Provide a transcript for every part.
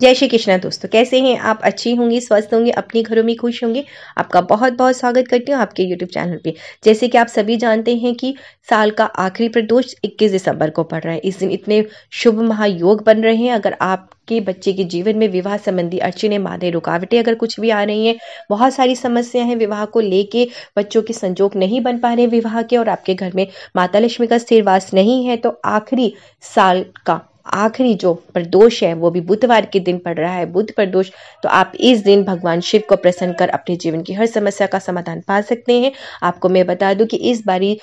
जय श्री कृष्णा दोस्तों कैसे हैं आप अच्छी होंगी स्वस्थ होंगे अपने घरों में खुश होंगे आपका बहुत बहुत स्वागत करती हूँ आपके यूट्यूब चैनल पे जैसे कि आप सभी जानते हैं कि साल का आखिरी प्रदोष 21 दिसंबर को पड़ रहा है इस दिन इतने शुभ महायोग बन रहे हैं अगर आप के बच्चे के जीवन में विवाह संबंधी अड़चने बाधाएं रुकावटें अगर कुछ भी आ रही हैं बहुत सारी समस्याएं हैं विवाह को लेके बच्चों के संजोग नहीं बन पा रहे विवाह के और आपके घर में माता लक्ष्मी का स्थिर वास नहीं है तो आखिरी साल का आखिरी जो प्रदोष है वो भी बुधवार के दिन पड़ रहा है बुध प्रदोष तो आप इस दिन भगवान शिव को प्रसन्न कर अपने जीवन की हर समस्या का समाधान पा सकते हैं आपको मैं बता दूं कि इस बारी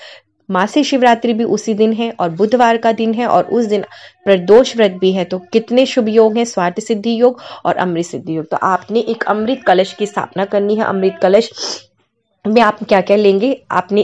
मासी शिवरात्रि भी उसी दिन है और बुधवार का दिन है और उस दिन प्रदोष व्रत भी है तो कितने शुभ योग हैं स्वार्थ सिद्धि योग और अमृत सिद्धि योग तो आपने एक अमृत कलश की स्थापना करनी है अमृत कलश में आप क्या क्या लेंगे आपने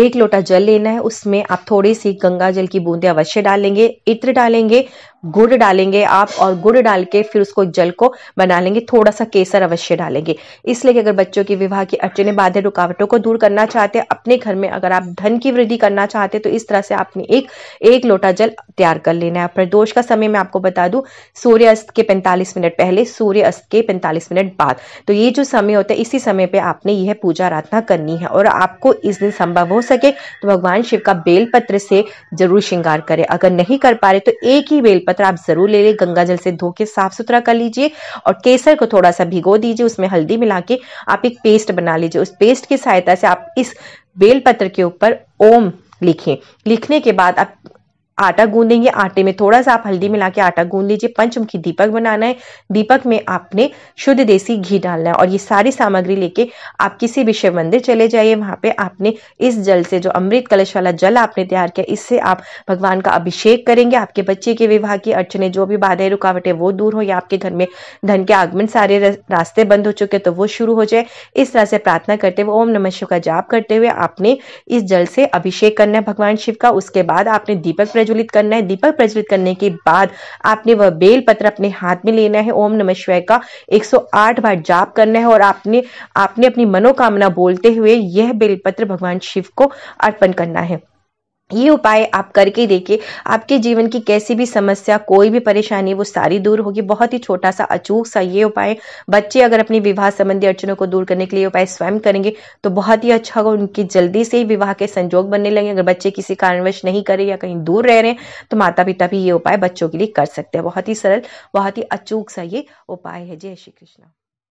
एक लोटा जल लेना है उसमें आप थोड़ी सी गंगा जल की बूंदें अवश्य डालेंगे इत्र डालेंगे गुड़ डालेंगे आप और गुड़ डाल के फिर उसको जल को बना लेंगे थोड़ा सा केसर अवश्य डालेंगे इसलिए कि अगर बच्चों के विवाह की अड़चने बाधे रुकावटों को दूर करना चाहते हैं अपने घर में अगर आप धन की वृद्धि करना चाहते तो इस तरह से आपने एक एक लोटा जल तैयार कर लेना है प्रदोष का समय मैं आपको बता दूं सूर्य अस्त के पैंतालीस मिनट पहले सूर्य अस्त के पैंतालीस मिनट बाद तो ये जो समय होता है इसी समय पर आपने यह पूजा आराधना करनी है और आपको इस दिन संभव हो सके तो भगवान शिव का बेलपत्र से जरूर श्रृंगार करें अगर नहीं कर पा रहे तो एक ही बेलपत्र पत्र आप जरूर ले लें गंगा जल से धो के साफ सुथरा कर लीजिए और केसर को थोड़ा सा भिगो दीजिए उसमें हल्दी मिला के आप एक पेस्ट बना लीजिए उस पेस्ट की सहायता से आप इस बेलपत्र के ऊपर ओम लिखें लिखने के बाद आप आटा गूंदेंगे आटे में थोड़ा सा आप हल्दी मिला के आटा गूंद लीजिए पंचमुखी दीपक बनाना है दीपक में आपने शुद्ध देसी घी डालना है और ये सारी सामग्री लेके आप किसी भी शिव मंदिर चले जाइए वहां पे आपने इस जल से जो अमृत कलश वाला जल आपने तैयार किया इससे आप भगवान का अभिषेक करेंगे आपके बच्चे के विवाह की अड़चने जो भी बाधाएं रुकावटें वो दूर हो या आपके घर में धन के आगमन सारे रास्ते बंद हो चुके तो वो शुरू हो जाए इस तरह से प्रार्थना करते हुए ओम नमस्व का जाप करते हुए आपने इस जल से अभिषेक करना है भगवान शिव का उसके बाद आपने दीपक प्रज्वलित करना है दीपक प्रज्वलित करने के बाद आपने वह बेल पत्र अपने हाथ में लेना है ओम नमः शिवाय का 108 बार जाप करना है और आपने आपने अपनी मनोकामना बोलते हुए यह बेलपत्र भगवान शिव को अर्पण करना है ये उपाय आप करके देखिए आपके जीवन की कैसी भी समस्या कोई भी परेशानी वो सारी दूर होगी बहुत ही छोटा सा अचूक सा ये उपाय बच्चे अगर अपनी विवाह संबंधी अड़चनों को दूर करने के लिए उपाय स्वयं करेंगे तो बहुत ही अच्छा होगा उनकी जल्दी से ही विवाह के संजोग बनने लगे अगर बच्चे किसी कारणवश नहीं करें या कहीं दूर रह रहे हैं तो माता पिता भी ये उपाय बच्चों के लिए कर सकते हैं बहुत ही सरल बहुत ही अचूक सा ये उपाय है जय श्री कृष्ण